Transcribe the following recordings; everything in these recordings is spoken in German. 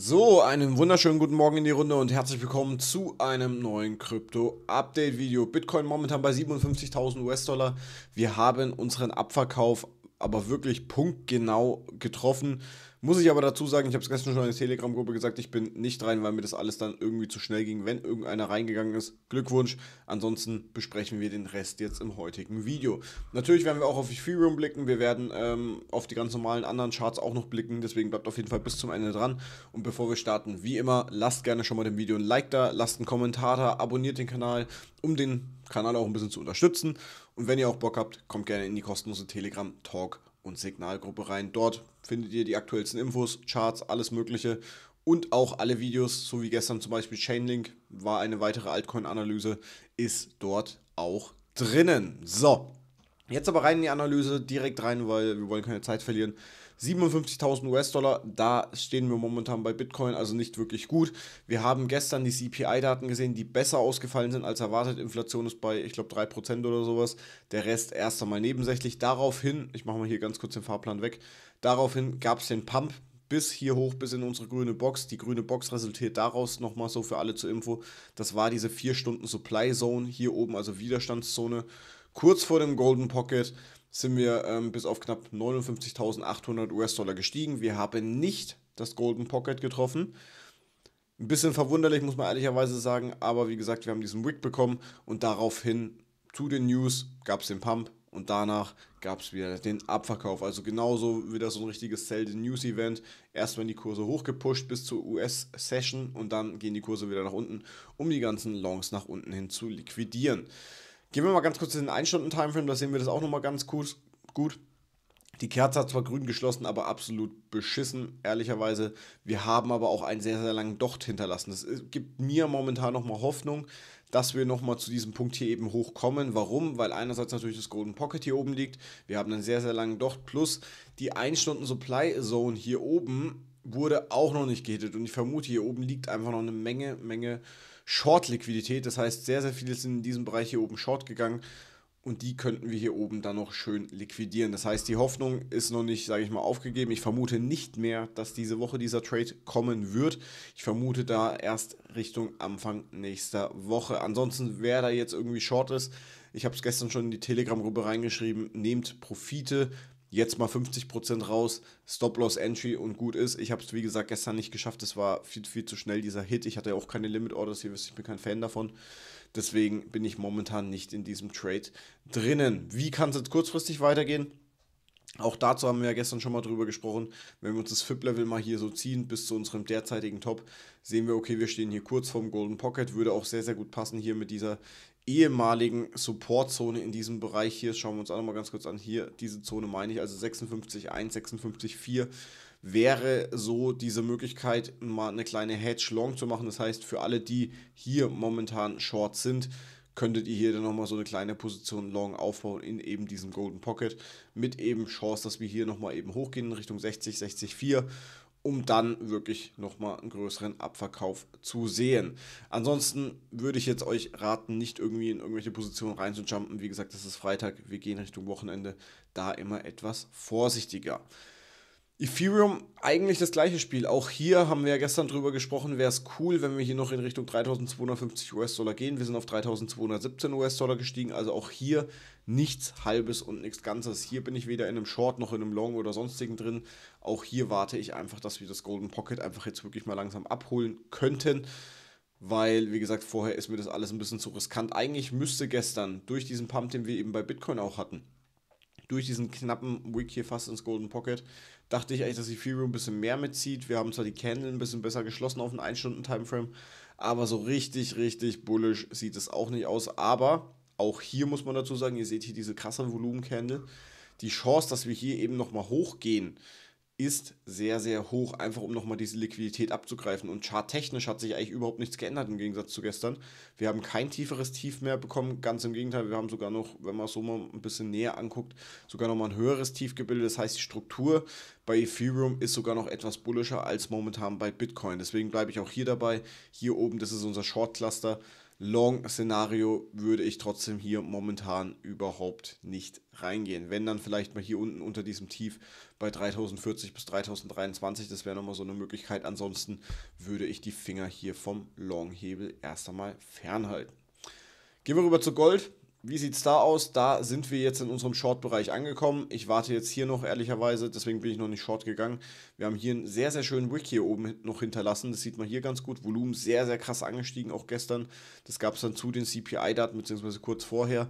So, einen wunderschönen guten Morgen in die Runde und herzlich willkommen zu einem neuen Krypto-Update-Video. Bitcoin momentan bei 57.000 US-Dollar. Wir haben unseren Abverkauf aber wirklich punktgenau getroffen. Muss ich aber dazu sagen, ich habe es gestern schon in der Telegram-Gruppe gesagt, ich bin nicht rein, weil mir das alles dann irgendwie zu schnell ging, wenn irgendeiner reingegangen ist. Glückwunsch. Ansonsten besprechen wir den Rest jetzt im heutigen Video. Natürlich werden wir auch auf Ethereum blicken, wir werden ähm, auf die ganz normalen anderen Charts auch noch blicken, deswegen bleibt auf jeden Fall bis zum Ende dran. Und bevor wir starten, wie immer, lasst gerne schon mal dem Video ein Like da, lasst einen Kommentar da, abonniert den Kanal, um den Kanal auch ein bisschen zu unterstützen. Und wenn ihr auch Bock habt, kommt gerne in die kostenlose Telegram-Talk und Signalgruppe rein. Dort findet ihr die aktuellsten Infos, Charts, alles Mögliche und auch alle Videos, so wie gestern zum Beispiel Chainlink war eine weitere Altcoin-Analyse, ist dort auch drinnen. So, jetzt aber rein in die Analyse, direkt rein, weil wir wollen keine Zeit verlieren. 57.000 US-Dollar, da stehen wir momentan bei Bitcoin, also nicht wirklich gut. Wir haben gestern die CPI-Daten gesehen, die besser ausgefallen sind als erwartet. Inflation ist bei, ich glaube, 3% oder sowas. Der Rest erst einmal nebensächlich. Daraufhin, ich mache mal hier ganz kurz den Fahrplan weg, daraufhin gab es den Pump bis hier hoch, bis in unsere grüne Box. Die grüne Box resultiert daraus, nochmal so für alle zur Info, das war diese 4 Stunden Supply Zone hier oben, also Widerstandszone, kurz vor dem Golden Pocket sind wir ähm, bis auf knapp 59.800 US-Dollar gestiegen. Wir haben nicht das Golden Pocket getroffen. Ein bisschen verwunderlich, muss man ehrlicherweise sagen, aber wie gesagt, wir haben diesen Wick bekommen und daraufhin zu den News gab es den Pump und danach gab es wieder den Abverkauf. Also genauso wieder so ein richtiges Sell the News Event. Erst werden die Kurse hochgepusht bis zur US-Session und dann gehen die Kurse wieder nach unten, um die ganzen Longs nach unten hin zu liquidieren. Gehen wir mal ganz kurz in den 1-Stunden-Timeframe, da sehen wir das auch nochmal ganz kurz, gut. Die Kerze hat zwar grün geschlossen, aber absolut beschissen, ehrlicherweise. Wir haben aber auch einen sehr, sehr langen Docht hinterlassen. Das gibt mir momentan nochmal Hoffnung, dass wir nochmal zu diesem Punkt hier eben hochkommen. Warum? Weil einerseits natürlich das Golden Pocket hier oben liegt. Wir haben einen sehr, sehr langen Docht plus die 1-Stunden-Supply-Zone hier oben wurde auch noch nicht gehittet. Und ich vermute, hier oben liegt einfach noch eine Menge, Menge Short-Liquidität. Das heißt, sehr, sehr viele sind in diesem Bereich hier oben short gegangen und die könnten wir hier oben dann noch schön liquidieren. Das heißt, die Hoffnung ist noch nicht, sage ich mal, aufgegeben. Ich vermute nicht mehr, dass diese Woche dieser Trade kommen wird. Ich vermute da erst Richtung Anfang nächster Woche. Ansonsten, wer da jetzt irgendwie short ist, ich habe es gestern schon in die Telegram-Gruppe reingeschrieben, nehmt Profite jetzt mal 50% raus, Stop-Loss-Entry und gut ist. Ich habe es, wie gesagt, gestern nicht geschafft. Es war viel, viel zu schnell, dieser Hit. Ich hatte ja auch keine Limit-Orders. Ihr wisst, ich bin kein Fan davon. Deswegen bin ich momentan nicht in diesem Trade drinnen. Wie kann es jetzt kurzfristig weitergehen? Auch dazu haben wir ja gestern schon mal drüber gesprochen. Wenn wir uns das FIP-Level mal hier so ziehen bis zu unserem derzeitigen Top, sehen wir, okay, wir stehen hier kurz vorm Golden Pocket. Würde auch sehr, sehr gut passen hier mit dieser ehemaligen Supportzone in diesem Bereich hier, schauen wir uns auch nochmal ganz kurz an, hier diese Zone meine ich, also 56.1, 56.4 wäre so diese Möglichkeit, mal eine kleine Hedge Long zu machen. Das heißt, für alle, die hier momentan Short sind, könntet ihr hier dann nochmal so eine kleine Position Long aufbauen in eben diesem Golden Pocket mit eben Chance, dass wir hier nochmal eben hochgehen in Richtung 60, 60, um dann wirklich nochmal einen größeren Abverkauf zu sehen. Ansonsten würde ich jetzt euch raten, nicht irgendwie in irgendwelche Positionen reinzujumpen. Wie gesagt, das ist Freitag, wir gehen Richtung Wochenende, da immer etwas vorsichtiger. Ethereum, eigentlich das gleiche Spiel. Auch hier haben wir ja gestern drüber gesprochen, wäre es cool, wenn wir hier noch in Richtung 3250 US-Dollar gehen. Wir sind auf 3217 US-Dollar gestiegen, also auch hier nichts Halbes und nichts Ganzes. Hier bin ich weder in einem Short noch in einem Long oder sonstigen drin. Auch hier warte ich einfach, dass wir das Golden Pocket einfach jetzt wirklich mal langsam abholen könnten. Weil, wie gesagt, vorher ist mir das alles ein bisschen zu riskant. Eigentlich müsste gestern durch diesen Pump, den wir eben bei Bitcoin auch hatten, durch diesen knappen Wick hier fast ins Golden Pocket, dachte ich eigentlich, dass Ethereum ein bisschen mehr mitzieht. Wir haben zwar die Candle ein bisschen besser geschlossen auf einen 1-Stunden-Timeframe, aber so richtig, richtig bullish sieht es auch nicht aus. Aber auch hier muss man dazu sagen, ihr seht hier diese krasse Volumen-Candle. Die Chance, dass wir hier eben nochmal hochgehen, ist sehr, sehr hoch, einfach um nochmal diese Liquidität abzugreifen. Und charttechnisch hat sich eigentlich überhaupt nichts geändert im Gegensatz zu gestern. Wir haben kein tieferes Tief mehr bekommen, ganz im Gegenteil, wir haben sogar noch, wenn man es so mal ein bisschen näher anguckt, sogar nochmal ein höheres Tief gebildet. Das heißt, die Struktur bei Ethereum ist sogar noch etwas bullischer als momentan bei Bitcoin. Deswegen bleibe ich auch hier dabei. Hier oben, das ist unser Short Cluster. Long-Szenario würde ich trotzdem hier momentan überhaupt nicht reingehen. Wenn dann vielleicht mal hier unten unter diesem Tief bei 3040 bis 3023, das wäre nochmal so eine Möglichkeit. Ansonsten würde ich die Finger hier vom Long-Hebel erst einmal fernhalten. Gehen wir rüber zu Gold wie sieht es da aus? Da sind wir jetzt in unserem Short-Bereich angekommen. Ich warte jetzt hier noch, ehrlicherweise, deswegen bin ich noch nicht short gegangen. Wir haben hier einen sehr, sehr schönen Wick hier oben noch hinterlassen. Das sieht man hier ganz gut. Volumen sehr, sehr krass angestiegen, auch gestern. Das gab es dann zu den CPI-Daten, beziehungsweise kurz vorher.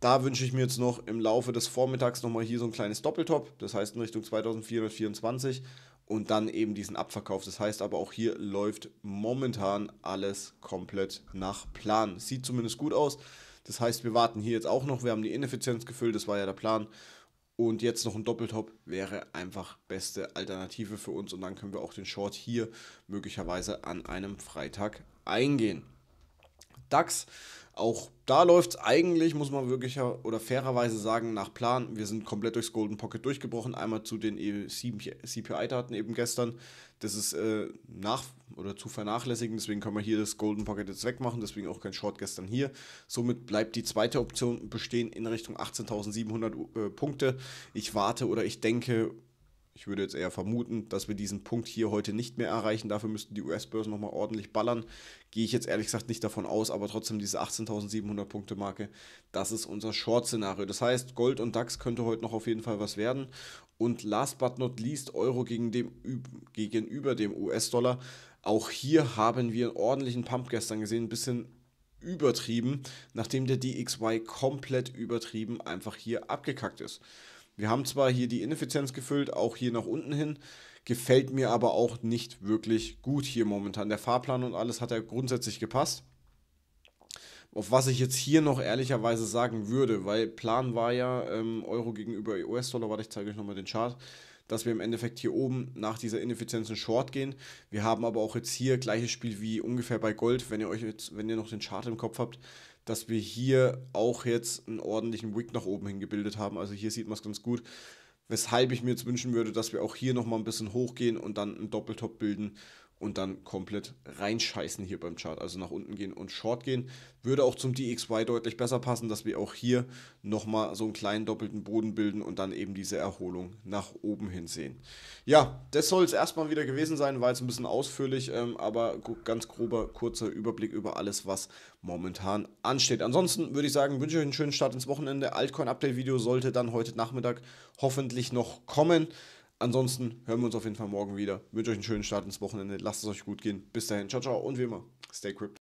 Da wünsche ich mir jetzt noch im Laufe des Vormittags nochmal hier so ein kleines Doppeltop, das heißt in Richtung 2424 und dann eben diesen Abverkauf. Das heißt aber auch hier läuft momentan alles komplett nach Plan. Sieht zumindest gut aus. Das heißt, wir warten hier jetzt auch noch. Wir haben die Ineffizienz gefüllt, das war ja der Plan. Und jetzt noch ein Doppeltop wäre einfach beste Alternative für uns. Und dann können wir auch den Short hier möglicherweise an einem Freitag eingehen. DAX. Auch da läuft es eigentlich, muss man wirklich oder fairerweise sagen, nach Plan. Wir sind komplett durchs Golden Pocket durchgebrochen. Einmal zu den e CPI-Daten eben gestern. Das ist äh, nach oder zu vernachlässigen, deswegen können wir hier das Golden Pocket jetzt wegmachen, deswegen auch kein Short gestern hier. Somit bleibt die zweite Option bestehen in Richtung 18.700 äh, Punkte. Ich warte oder ich denke, ich würde jetzt eher vermuten, dass wir diesen Punkt hier heute nicht mehr erreichen. Dafür müssten die US-Börsen nochmal ordentlich ballern. Gehe ich jetzt ehrlich gesagt nicht davon aus, aber trotzdem diese 18.700 Punkte Marke, das ist unser Short-Szenario. Das heißt, Gold und DAX könnte heute noch auf jeden Fall was werden. Und last but not least, Euro gegen dem, gegenüber dem US-Dollar. Auch hier haben wir einen ordentlichen Pump gestern gesehen, ein bisschen übertrieben, nachdem der DXY komplett übertrieben einfach hier abgekackt ist. Wir haben zwar hier die Ineffizienz gefüllt, auch hier nach unten hin, gefällt mir aber auch nicht wirklich gut hier momentan. Der Fahrplan und alles hat ja grundsätzlich gepasst. Auf was ich jetzt hier noch ehrlicherweise sagen würde, weil Plan war ja ähm, Euro gegenüber US-Dollar, warte, ich zeige euch nochmal den Chart dass wir im Endeffekt hier oben nach dieser Ineffizienz in Short gehen. Wir haben aber auch jetzt hier gleiches Spiel wie ungefähr bei Gold, wenn ihr euch jetzt, wenn ihr noch den Chart im Kopf habt, dass wir hier auch jetzt einen ordentlichen Wick nach oben hingebildet haben. Also hier sieht man es ganz gut. Weshalb ich mir jetzt wünschen würde, dass wir auch hier nochmal ein bisschen hochgehen und dann einen Doppeltop bilden und dann komplett reinscheißen hier beim Chart. Also nach unten gehen und Short gehen. Würde auch zum DXY deutlich besser passen, dass wir auch hier nochmal so einen kleinen doppelten Boden bilden und dann eben diese Erholung nach oben hin sehen. Ja, das soll es erstmal wieder gewesen sein, war jetzt ein bisschen ausführlich, ähm, aber ganz grober, kurzer Überblick über alles, was momentan ansteht. Ansonsten würde ich sagen, wünsche euch einen schönen Start ins Wochenende. Altcoin-Update-Video sollte dann heute Nachmittag hoffentlich noch kommen. Ansonsten hören wir uns auf jeden Fall morgen wieder. Wünsche euch einen schönen Start ins Wochenende. Lasst es euch gut gehen. Bis dahin. Ciao, ciao. Und wie immer, stay crypto.